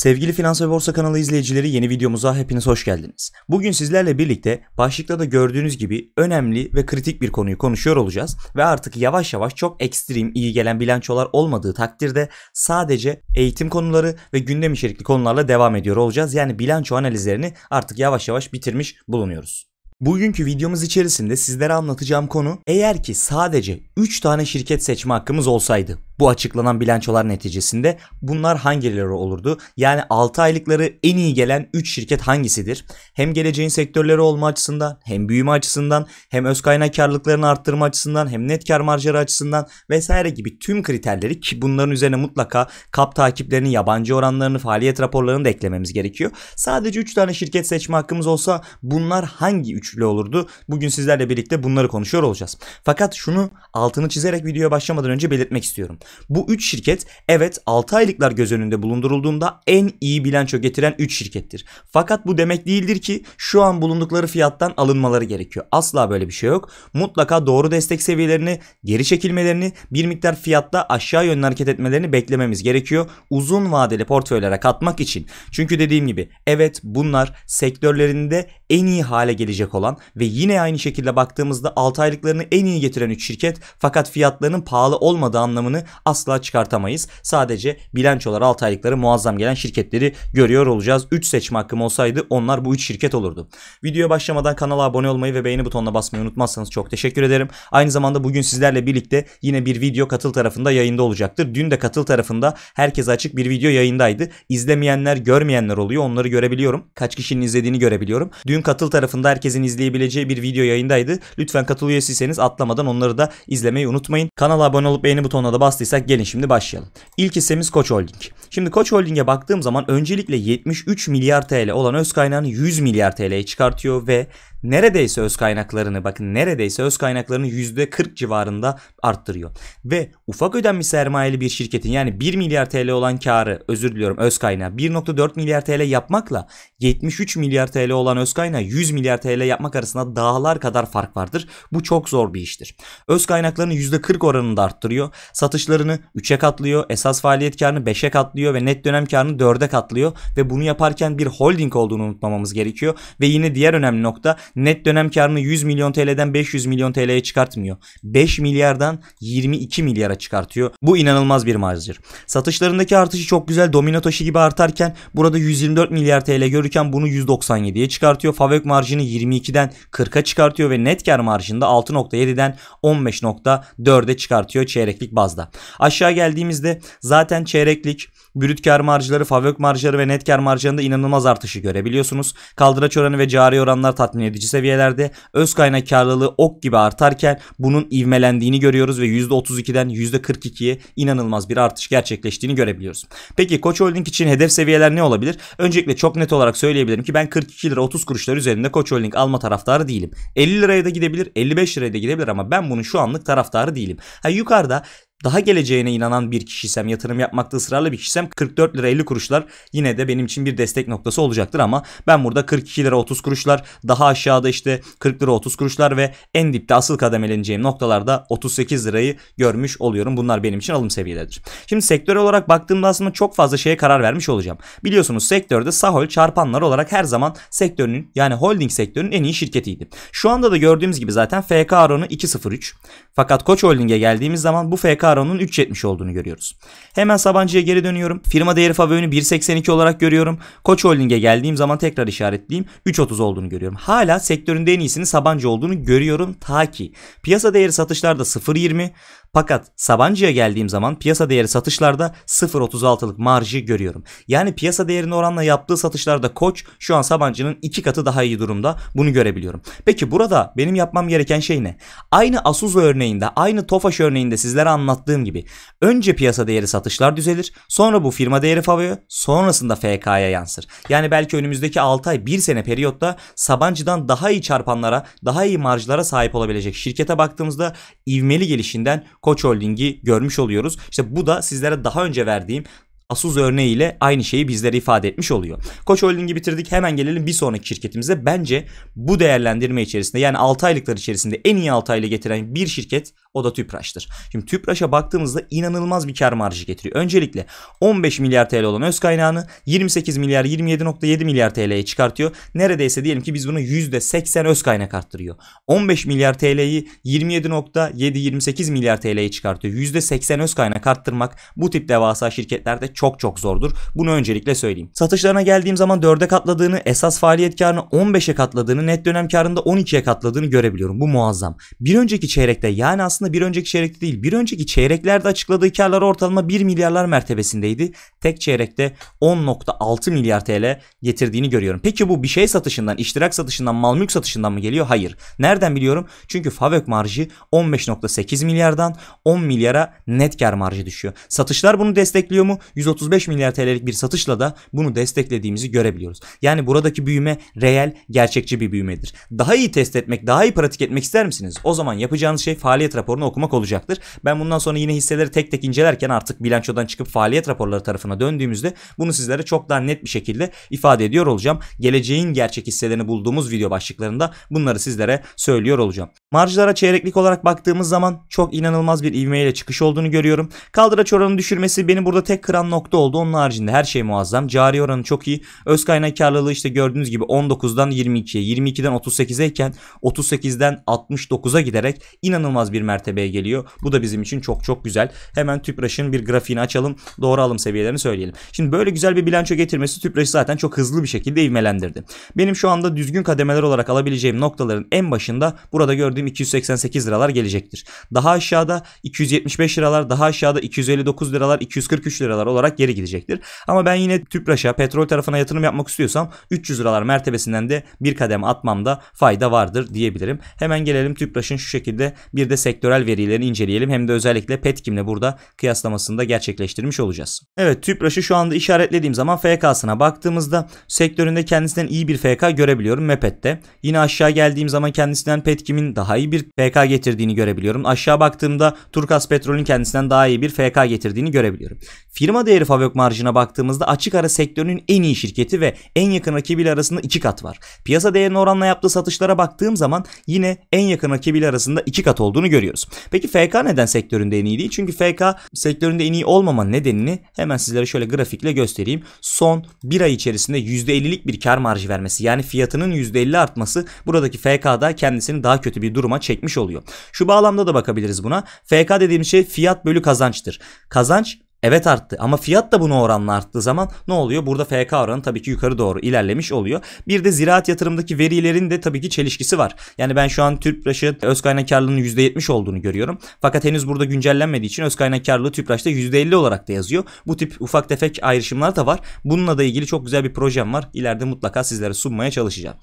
Sevgili Finans ve Borsa kanalı izleyicileri yeni videomuza hepiniz hoş geldiniz. Bugün sizlerle birlikte başlıkta da gördüğünüz gibi önemli ve kritik bir konuyu konuşuyor olacağız ve artık yavaş yavaş çok ekstrem iyi gelen bilançolar olmadığı takdirde sadece eğitim konuları ve gündem içerikli konularla devam ediyor olacağız. Yani bilanço analizlerini artık yavaş yavaş bitirmiş bulunuyoruz. Bugünkü videomuz içerisinde sizlere anlatacağım konu eğer ki sadece 3 tane şirket seçme hakkımız olsaydı bu açıklanan bilançolar neticesinde bunlar hangileri olurdu? Yani 6 aylıkları en iyi gelen 3 şirket hangisidir? Hem geleceğin sektörleri olma açısından hem büyüme açısından hem öz kaynak karlılıklarını arttırma açısından hem net kar marjları açısından vesaire gibi tüm kriterleri ki bunların üzerine mutlaka kap takiplerini, yabancı oranlarını, faaliyet raporlarını da eklememiz gerekiyor. Sadece 3 tane şirket seçme hakkımız olsa bunlar hangi üçlü olurdu? Bugün sizlerle birlikte bunları konuşuyor olacağız. Fakat şunu altını çizerek videoya başlamadan önce belirtmek istiyorum. Bu 3 şirket evet 6 aylıklar göz önünde bulundurulduğunda en iyi bilanço getiren 3 şirkettir. Fakat bu demek değildir ki şu an bulundukları fiyattan alınmaları gerekiyor. Asla böyle bir şey yok. Mutlaka doğru destek seviyelerini, geri çekilmelerini, bir miktar fiyatta aşağı yönlü hareket etmelerini beklememiz gerekiyor. Uzun vadeli portföylere katmak için. Çünkü dediğim gibi evet bunlar sektörlerinde en iyi hale gelecek olan ve yine aynı şekilde baktığımızda 6 aylıklarını en iyi getiren 3 şirket fakat fiyatlarının pahalı olmadığı anlamını asla çıkartamayız. Sadece bilançolar 6 aylıkları muazzam gelen şirketleri görüyor olacağız. 3 seçme hakkım olsaydı onlar bu 3 şirket olurdu. Videoya başlamadan kanala abone olmayı ve beğeni butonuna basmayı unutmazsanız çok teşekkür ederim. Aynı zamanda bugün sizlerle birlikte yine bir video katıl tarafında yayında olacaktır. Dün de katıl tarafında herkese açık bir video yayındaydı. İzlemeyenler görmeyenler oluyor. Onları görebiliyorum. Kaç kişinin izlediğini görebiliyorum. Dün katıl tarafında herkesin izleyebileceği bir video yayındaydı. Lütfen katıl üyesiyseniz atlamadan onları da izlemeyi unutmayın. Kanala abone olup beğeni butonuna da bastıysanız hazırsak gelin şimdi başlayalım. İlk hissemiz Koç Holding. Şimdi Koç Holding'e baktığım zaman öncelikle 73 milyar TL olan öz kaynağını 100 milyar TL'ye çıkartıyor ve neredeyse öz kaynaklarını bakın neredeyse öz kaynaklarını %40 civarında arttırıyor. Ve ufak ödenmiş sermayeli bir şirketin yani 1 milyar TL olan karı özür diliyorum öz kaynağı 1.4 milyar TL yapmakla 73 milyar TL olan öz kaynağı 100 milyar TL yapmak arasında dağlar kadar fark vardır. Bu çok zor bir iştir. Öz kaynaklarını %40 oranında arttırıyor. Satışlarını 3'e katlıyor. Esas faaliyet karını 5'e katlıyor ve net dönem karını 4'e katlıyor ve bunu yaparken bir holding olduğunu unutmamamız gerekiyor ve yine diğer önemli nokta net dönem karını 100 milyon TL'den 500 milyon TL'ye çıkartmıyor. 5 milyardan 22 milyara çıkartıyor. Bu inanılmaz bir marjdır. Satışlarındaki artışı çok güzel domino taşı gibi artarken burada 124 milyar TL görürken bunu 197'ye çıkartıyor. Favök marjını 22'den 40'a çıkartıyor ve net kar marjını da 6.7'den 15.4'e çıkartıyor çeyreklik bazda. Aşağı geldiğimizde zaten çeyreklik Brüt kar marjları, favök marjları ve net kar marjlarında inanılmaz artışı görebiliyorsunuz. Kaldıraç oranı ve cari oranlar tatmin edici seviyelerde. Öz kaynak karlılığı ok gibi artarken bunun ivmelendiğini görüyoruz ve %32'den %42'ye inanılmaz bir artış gerçekleştiğini görebiliyoruz. Peki Koç Holding için hedef seviyeler ne olabilir? Öncelikle çok net olarak söyleyebilirim ki ben 42 lira 30 kuruşlar üzerinde Koç Holding alma taraftarı değilim. 50 liraya da gidebilir, 55 liraya da gidebilir ama ben bunun şu anlık taraftarı değilim. Ha yukarıda daha geleceğine inanan bir kişisem, yatırım yapmakta ısrarlı bir kişisem 44 lira 50 kuruşlar yine de benim için bir destek noktası olacaktır ama ben burada 42 lira 30 kuruşlar, daha aşağıda işte 40 lira 30 kuruşlar ve en dipte asıl kademeleneceğim noktalarda 38 lirayı görmüş oluyorum. Bunlar benim için alım seviyelerdir. Şimdi sektör olarak baktığımda aslında çok fazla şeye karar vermiş olacağım. Biliyorsunuz sektörde Sahol çarpanlar olarak her zaman sektörünün yani holding sektörünün en iyi şirketiydi. Şu anda da gördüğümüz gibi zaten FK oranı 2.03. Fakat Koç Holding'e geldiğimiz zaman bu FK Karon'un 3.70 olduğunu görüyoruz. Hemen Sabancı'ya geri dönüyorum. Firma değeri favörünü 1.82 olarak görüyorum. Koç Holding'e geldiğim zaman tekrar işaretleyeyim. 3.30 olduğunu görüyorum. Hala sektörün en iyisini Sabancı olduğunu görüyorum ta ki. Piyasa değeri satışlarda 0.20, fakat Sabancı'ya geldiğim zaman piyasa değeri satışlarda 0.36'lık marjı görüyorum. Yani piyasa değerine oranla yaptığı satışlarda Koç şu an Sabancı'nın iki katı daha iyi durumda. Bunu görebiliyorum. Peki burada benim yapmam gereken şey ne? Aynı Asuzu örneğinde, aynı Tofaş örneğinde sizlere anlattığım gibi önce piyasa değeri satışlar düzelir, sonra bu firma değeri favoya, sonrasında FK'ya yansır. Yani belki önümüzdeki 6 ay 1 sene periyotta Sabancı'dan daha iyi çarpanlara, daha iyi marjlara sahip olabilecek şirkete baktığımızda ivmeli gelişinden Koç Holding'i görmüş oluyoruz. İşte bu da sizlere daha önce verdiğim Asus örneğiyle aynı şeyi bizlere ifade etmiş oluyor. Koç Holding'i bitirdik hemen gelelim bir sonraki şirketimize. Bence bu değerlendirme içerisinde yani 6 aylıklar içerisinde en iyi 6 ayla getiren bir şirket o da Tüpraş'tır. Şimdi Tüpraş'a baktığımızda inanılmaz bir kar marjı getiriyor. Öncelikle 15 milyar TL olan öz kaynağını 28 milyar 27.7 milyar TL'ye çıkartıyor. Neredeyse diyelim ki biz bunu %80 öz kaynak arttırıyor. 15 milyar TL'yi 27.7 28 milyar TL'ye çıkartıyor. %80 öz kaynak arttırmak bu tip devasa şirketlerde çok çok zordur. Bunu öncelikle söyleyeyim. Satışlarına geldiğim zaman 4'e katladığını, esas faaliyet karını 15'e katladığını, net dönem karında 12'ye katladığını görebiliyorum. Bu muazzam. Bir önceki çeyrekte yani aslında bir önceki çeyrekte değil, bir önceki çeyreklerde açıkladığı karlar ortalama 1 milyarlar mertebesindeydi. Tek çeyrekte 10.6 milyar TL getirdiğini görüyorum. Peki bu bir şey satışından, iştirak satışından, mal mülk satışından mı geliyor? Hayır. Nereden biliyorum? Çünkü FAVÖK marjı 15.8 milyardan 10 milyara net kar marjı düşüyor. Satışlar bunu destekliyor mu? 130 135 milyar TL'lik bir satışla da bunu desteklediğimizi görebiliyoruz. Yani buradaki büyüme reel, gerçekçi bir büyümedir. Daha iyi test etmek, daha iyi pratik etmek ister misiniz? O zaman yapacağınız şey faaliyet raporunu okumak olacaktır. Ben bundan sonra yine hisseleri tek tek incelerken artık bilançodan çıkıp faaliyet raporları tarafına döndüğümüzde bunu sizlere çok daha net bir şekilde ifade ediyor olacağım. Geleceğin gerçek hisselerini bulduğumuz video başlıklarında bunları sizlere söylüyor olacağım. Marjlara çeyreklik olarak baktığımız zaman çok inanılmaz bir ivmeyle çıkış olduğunu görüyorum. Kaldıraç oranı düşürmesi beni burada tek kıran nokta oldu. Onun haricinde her şey muazzam. Cari oranı çok iyi. Öz kaynak karlılığı işte gördüğünüz gibi 19'dan 22'ye, 22'den 38'e iken 38'den 69'a giderek inanılmaz bir mertebeye geliyor. Bu da bizim için çok çok güzel. Hemen Tüpraş'ın bir grafiğini açalım. Doğru alım seviyelerini söyleyelim. Şimdi böyle güzel bir bilanço getirmesi Tüpraş'ı zaten çok hızlı bir şekilde ivmelendirdi. Benim şu anda düzgün kademeler olarak alabileceğim noktaların en başında burada gördüğünüz gördüğüm 288 liralar gelecektir. Daha aşağıda 275 liralar, daha aşağıda 259 liralar, 243 liralar olarak geri gidecektir. Ama ben yine tüpraşa, petrol tarafına yatırım yapmak istiyorsam 300 liralar mertebesinden de bir kadem atmamda fayda vardır diyebilirim. Hemen gelelim tüpraşın şu şekilde bir de sektörel verilerini inceleyelim. Hem de özellikle Petkim'le burada kıyaslamasını da gerçekleştirmiş olacağız. Evet tüpraşı şu anda işaretlediğim zaman FK'sına baktığımızda sektöründe kendisinden iyi bir FK görebiliyorum Mepet'te. Yine aşağı geldiğim zaman kendisinden Petkim'in daha daha iyi bir FK getirdiğini görebiliyorum. Aşağı baktığımda Turkas Petrol'ün kendisinden daha iyi bir FK getirdiğini görebiliyorum. Firma değeri Favök marjına baktığımızda açık ara sektörünün en iyi şirketi ve en yakın rakibiyle arasında 2 kat var. Piyasa değerine oranla yaptığı satışlara baktığım zaman yine en yakın rakibiyle arasında 2 kat olduğunu görüyoruz. Peki FK neden sektöründe en iyi değil? Çünkü FK sektöründe en iyi olmama nedenini hemen sizlere şöyle grafikle göstereyim. Son 1 ay içerisinde %50'lik bir kar marjı vermesi yani fiyatının %50 artması buradaki FK'da kendisini daha kötü bir durum duruma çekmiş oluyor. Şu bağlamda da bakabiliriz buna. FK dediğim şey fiyat bölü kazançtır. Kazanç Evet arttı ama fiyat da buna oranla arttığı zaman ne oluyor? Burada FK oranı tabii ki yukarı doğru ilerlemiş oluyor. Bir de ziraat yatırımdaki verilerin de tabii ki çelişkisi var. Yani ben şu an TÜRPRAŞ'ı öz kaynak kaynakarlığının %70 olduğunu görüyorum. Fakat henüz burada güncellenmediği için öz kaynak kaynakarlığı TÜRPRAŞ'ta %50 olarak da yazıyor. Bu tip ufak tefek ayrışımlar da var. Bununla da ilgili çok güzel bir projem var. İleride mutlaka sizlere sunmaya çalışacağım.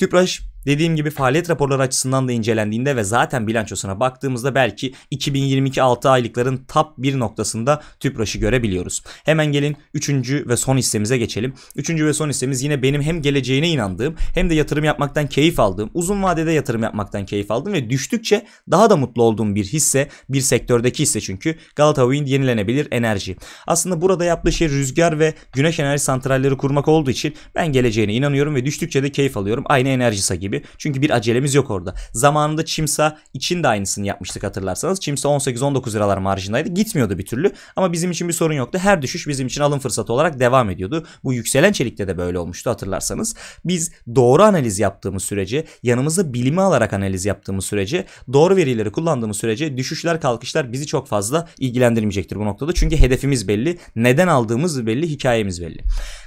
TÜPRAŞ Dediğim gibi faaliyet raporları açısından da incelendiğinde ve zaten bilançosuna baktığımızda belki 2022 6 aylıkların top 1 noktasında TÜPRAŞ'ı görebiliyoruz. Hemen gelin 3. ve son hissemize geçelim. 3. ve son hissemiz yine benim hem geleceğine inandığım hem de yatırım yapmaktan keyif aldığım, uzun vadede yatırım yapmaktan keyif aldığım ve düştükçe daha da mutlu olduğum bir hisse, bir sektördeki hisse çünkü Galata Wind yenilenebilir enerji. Aslında burada yaptığı şey rüzgar ve güneş enerji santralleri kurmak olduğu için ben geleceğine inanıyorum ve düştükçe de keyif alıyorum. Aynı Yeni Enerjisa gibi. Çünkü bir acelemiz yok orada. Zamanında Çimsa için de aynısını yapmıştık hatırlarsanız. Çimsa 18-19 liralar marjındaydı. Gitmiyordu bir türlü. Ama bizim için bir sorun yoktu. Her düşüş bizim için alım fırsatı olarak devam ediyordu. Bu yükselen çelikte de böyle olmuştu hatırlarsanız. Biz doğru analiz yaptığımız sürece, yanımızda bilimi alarak analiz yaptığımız sürece, doğru verileri kullandığımız sürece düşüşler kalkışlar bizi çok fazla ilgilendirmeyecektir bu noktada. Çünkü hedefimiz belli, neden aldığımız belli, hikayemiz belli.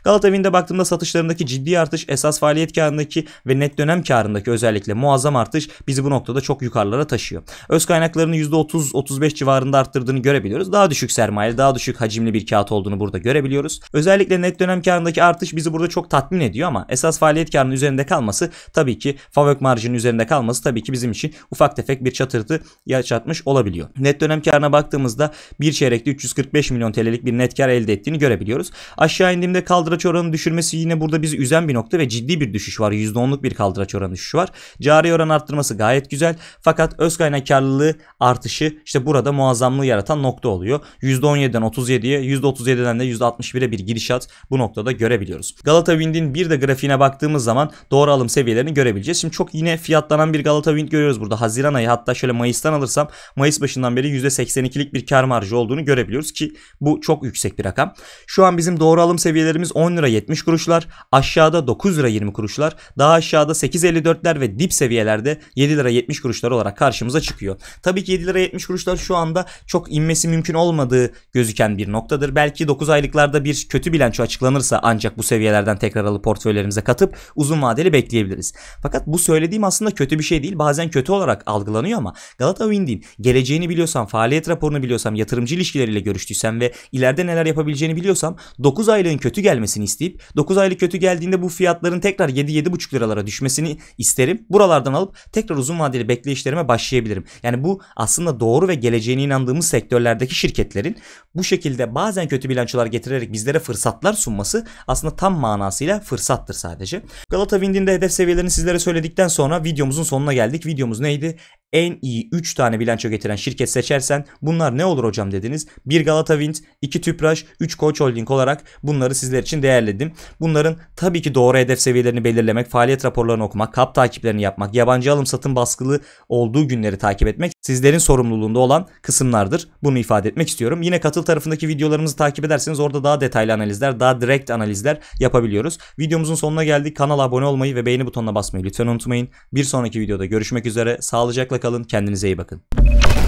Galata Wind'e baktığımda satışlarındaki ciddi artış esas faaliyet kağındaki ve ve net dönem karındaki özellikle muazzam artış bizi bu noktada çok yukarılara taşıyor. Öz kaynaklarını %30-35 civarında arttırdığını görebiliyoruz. Daha düşük sermaye, daha düşük hacimli bir kağıt olduğunu burada görebiliyoruz. Özellikle net dönem karındaki artış bizi burada çok tatmin ediyor ama esas faaliyet karının üzerinde kalması tabii ki FAVÖK marjının üzerinde kalması tabii ki bizim için ufak tefek bir çatırtı yaşatmış olabiliyor. Net dönem karına baktığımızda bir çeyrekte 345 milyon TL'lik bir net kar elde ettiğini görebiliyoruz. Aşağı indiğimde kaldıraç oranı düşürmesi yine burada bizi üzen bir nokta ve ciddi bir düşüş var. %10'luk %10'luk bir kaldıraç oranı düşüşü var. Cari oran arttırması gayet güzel fakat öz kaynak karlılığı artışı işte burada muazzamlığı yaratan nokta oluyor. %17'den 37'ye %37'den de %61'e bir girişat bu noktada görebiliyoruz. Galata Wind'in bir de grafiğine baktığımız zaman doğru alım seviyelerini görebileceğiz. Şimdi çok yine fiyatlanan bir Galata Wind görüyoruz burada. Haziran ayı hatta şöyle Mayıs'tan alırsam Mayıs başından beri %82'lik bir kar marjı olduğunu görebiliyoruz ki bu çok yüksek bir rakam. Şu an bizim doğru alım seviyelerimiz 10 lira 70 kuruşlar. Aşağıda 9 lira 20 kuruşlar. Daha aşağıda 8.54'ler ve dip seviyelerde 7 lira 70 kuruşlar olarak karşımıza çıkıyor. Tabii ki 7 lira 70 kuruşlar şu anda çok inmesi mümkün olmadığı gözüken bir noktadır. Belki 9 aylıklarda bir kötü bilanço açıklanırsa ancak bu seviyelerden tekrar alıp portföylerimize katıp uzun vadeli bekleyebiliriz. Fakat bu söylediğim aslında kötü bir şey değil. Bazen kötü olarak algılanıyor ama Galata Wind'in geleceğini biliyorsam, faaliyet raporunu biliyorsam, yatırımcı ilişkileriyle görüştüysem ve ileride neler yapabileceğini biliyorsam 9 aylığın kötü gelmesini isteyip 9 aylık kötü geldiğinde bu fiyatların tekrar 7-7,5 liralara noktalara düşmesini isterim. Buralardan alıp tekrar uzun vadeli bekleyişlerime başlayabilirim. Yani bu aslında doğru ve geleceğine inandığımız sektörlerdeki şirketlerin bu şekilde bazen kötü bilançolar getirerek bizlere fırsatlar sunması aslında tam manasıyla fırsattır sadece. Galata Wind'in de hedef seviyelerini sizlere söyledikten sonra videomuzun sonuna geldik. Videomuz neydi? en iyi 3 tane bilanço getiren şirket seçersen bunlar ne olur hocam dediniz. Bir Galata Wind, 2 Tüpraş, 3 Koç Holding olarak bunları sizler için değerledim. Bunların tabii ki doğru hedef seviyelerini belirlemek, faaliyet raporlarını okumak, kap takiplerini yapmak, yabancı alım satım baskılı olduğu günleri takip etmek sizlerin sorumluluğunda olan kısımlardır. Bunu ifade etmek istiyorum. Yine katıl tarafındaki videolarımızı takip ederseniz orada daha detaylı analizler, daha direkt analizler yapabiliyoruz. Videomuzun sonuna geldik. Kanala abone olmayı ve beğeni butonuna basmayı lütfen unutmayın. Bir sonraki videoda görüşmek üzere. Sağlıcakla kalın. Kendinize iyi bakın.